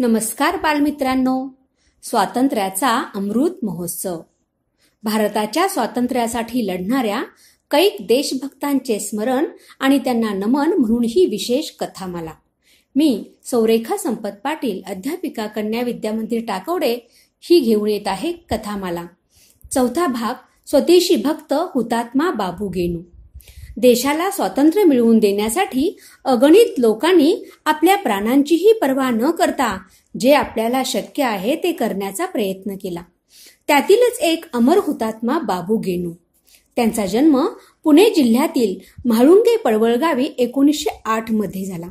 नमस्कार बालमित्रांनो स्वातंत्र्याचा अमृत महोत्सव भारताच्या स्वातंत्र्यासाठी लढणाऱ्या कैक देशभक्तांचे स्मरण आणि त्यांना नमन म्हणून ही विशेष कथामाला मी सौरेखा संपत पाटील अध्यापिका कन्या विद्यामंदिर टाकवडे ही घेऊन येत आहे कथामाला चौथा भाग स्वदेशी भक्त हुतात्मा बाबू गेनू देशाला स्वातंत्र्य मिळवून देण्यासाठी अगणित लोकांनी आपल्या प्राणांचीही पर्वा न करता जे आपल्याला शक्य आहे ते करण्याचा प्रयत्न केला त्यातीलच एक अमर हुतात्मा बाबू गेनू त्यांचा जन्म पुणे जिल्ह्यातील म्हाळुंगे पडवळगावी एकोणीसशे आठ मध्ये झाला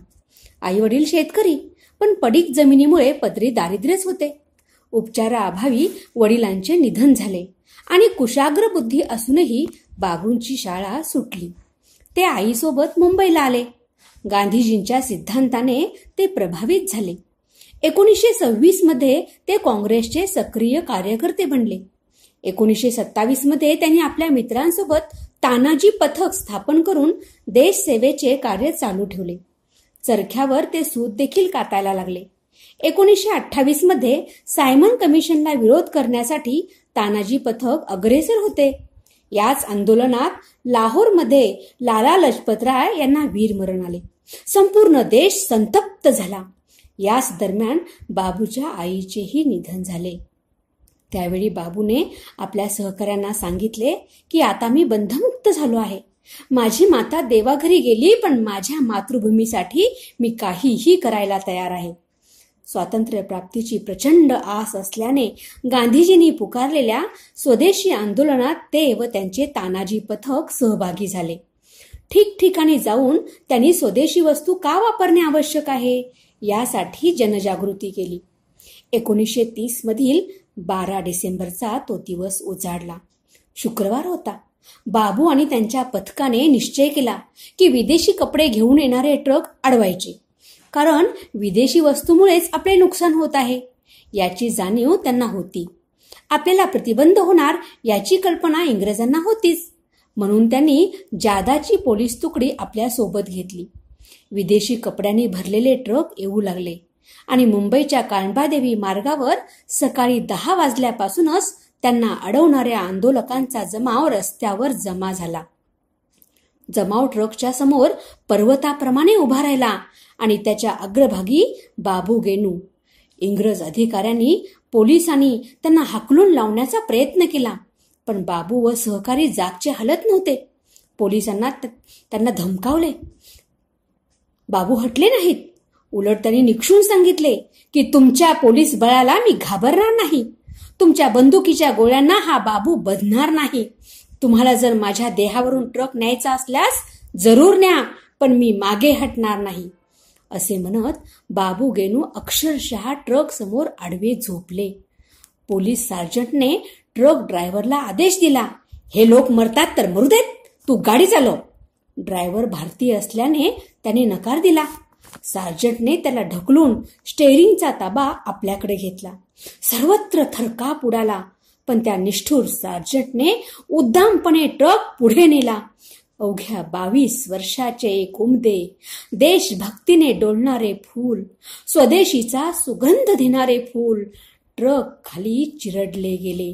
आई वडील शेतकरी पण पडीक जमिनीमुळे पदरी दारिद्र्यच होते उपचाराअभावी वडिलांचे निधन झाले आणि कुशाग्र बुद्धी असूनही बाबूंची शाळा सुटली ते आईसोबत मुंबईला आले गांधीजींच्या सिद्धांताने ते प्रभावित झाले एकोणीसशे सव्वीस मध्ये ते काँग्रेसचे सक्रिय कार्यकर्ते बनले एकोणीसशे सत्तावीस मध्ये त्यांनी आपल्या मित्रांसोबत तानाजी पथक स्थापन करून सेवेचे कार्य चालू ठेवले चरख्यावर ते सूत देखील कातायला लागले एकोणीसशे अठ्ठावीस मध्ये सायमन कमिशनला विरोध करण्यासाठी तानाजी पथक अग्रेसर होते याच आंदोलनात लाहोरमध्ये लाला लजपतराय यांना वीरमरण आले संपूर्ण देश संतप्त झाला याच दरम्यान बाबूच्या आईचेही निधन झाले त्यावेळी बाबूने आपल्या सहकाऱ्यांना सांगितले की आता मी बंधमुक्त झालो आहे माझी माता देवाघरी गेली पण माझ्या मातृभूमीसाठी मी काहीही करायला तयार आहे स्वातंत्र्यप्राप्तीची प्रचंड आस असल्याने गांधीजींनी पुकारलेल्या स्वदेशी आंदोलनात ते व त्यांचे तानाजी पथक सहभागी झाले ठिकठिकाणी जाऊन त्यांनी स्वदेशी वस्तू का वापरणे आवश्यक आहे यासाठी जनजागृती केली एकोणीसशे तीस मधील बारा डिसेंबरचा तो दिवस उजाडला शुक्रवार होता बाबू आणि त्यांच्या पथकाने निश्चय केला की विदेशी कपडे घेऊन येणारे ट्रक अडवायचे कारण विदेशी वस्तूमुळेच आपले नुकसान होत आहे याची जाणीव त्यांना होती आपल्याला प्रतिबंध होणार याची कल्पना इंग्रजांना होतीच म्हणून त्यांनी जादाची पोलीस तुकडी आपल्या सोबत घेतली विदेशी कपड्यांनी भरलेले ट्रक येऊ लागले आणि मुंबईच्या काळबादेवी मार्गावर सकाळी दहा वाजल्यापासूनच त्यांना अडवणाऱ्या आंदोलकांचा जमाव रस्त्यावर जमा झाला जमाव ट्रकच्या समोर पर्वताप्रमाणे उभा राहिला आणि त्याच्या अग्रभागी बाबू गेनू इंग्रज अधिकाऱ्यांनी पोलिसांनी त्यांना हाकलून लावण्याचा प्रयत्न केला पण बाबू व सहकारी जागचे हलत नव्हते पोलिसांना त्यांना धमकावले बाबू हटले नाहीत उलट त्यांनी निक्षून सांगितले की तुमच्या पोलीस बळाला मी घाबरणार नाही तुमच्या बंदुकीच्या गोळ्यांना हा बाबू बधणार नाही तुम्हाला जर माझ्या देहावरून ट्रक न्यायचा असल्यास जरूर न्या पण मी मागे हटणार नाही असे म्हणत बाबू गेनू अक्षरशः ट्रक समोर आडवे झोपले पोलीस सार्जंटने ट्रक ड्रायव्हरला आदेश दिला हे लोक मरतात तर मरू देत तू गाडी चालव ड्रायव्हर भारतीय असल्याने त्याने नकार दिला सार्जंटने त्याला ढकलून स्टेअरिंगचा ताबा आपल्याकडे घेतला सर्वत्र थरकाप उडाला पण त्या निष्ठूर सार्जंटने उद्दामपणे ट्रक पुढे नेला अवघ्या बावीस वर्षाचे एक उमदे देशभक्तीने डोलणारे फूल स्वदेशीचा सुगंध देणारे फूल ट्रक खाली चिरडले गेले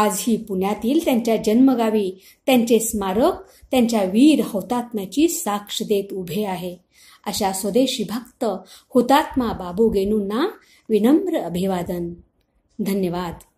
आजही पुण्यातील त्यांच्या जन्मगावी त्यांचे स्मारक त्यांच्या वीर हौतात्म्याची साक्ष देत उभे आहे अशा स्वदेशी भक्त हुतात्मा बाबू गेनूंना विनम्र अभिवादन धन्यवाद